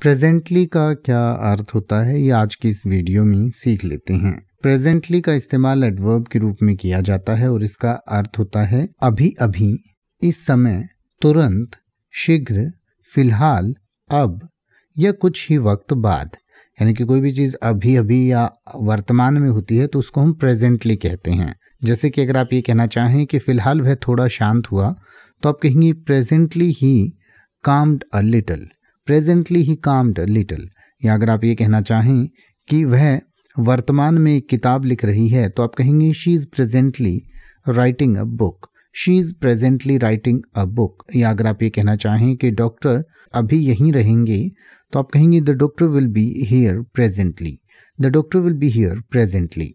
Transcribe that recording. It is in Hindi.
प्रेजेंटली का क्या अर्थ होता है ये आज की इस वीडियो में सीख लेते हैं प्रेजेंटली का इस्तेमाल एडवर्ब के रूप में किया जाता है और इसका अर्थ होता है अभी अभी इस समय तुरंत शीघ्र फिलहाल अब या कुछ ही वक्त बाद यानी कि कोई भी चीज़ अभी अभी या वर्तमान में होती है तो उसको हम प्रेजेंटली कहते हैं जैसे कि अगर आप ये कहना चाहें कि फ़िलहाल वह थोड़ा शांत हुआ तो आप कहेंगे प्रेजेंटली ही काम्ड अ लिटल प्रेजेंटली ही काम्ड लिटल या अगर आप ये कहना चाहें कि वह वर्तमान में एक किताब लिख रही है तो आप कहेंगे she is presently writing a book she is presently writing a book या अगर आप ये कहना चाहें कि डॉक्टर अभी यहीं रहेंगे तो आप कहेंगे the doctor will be here presently the doctor will be here presently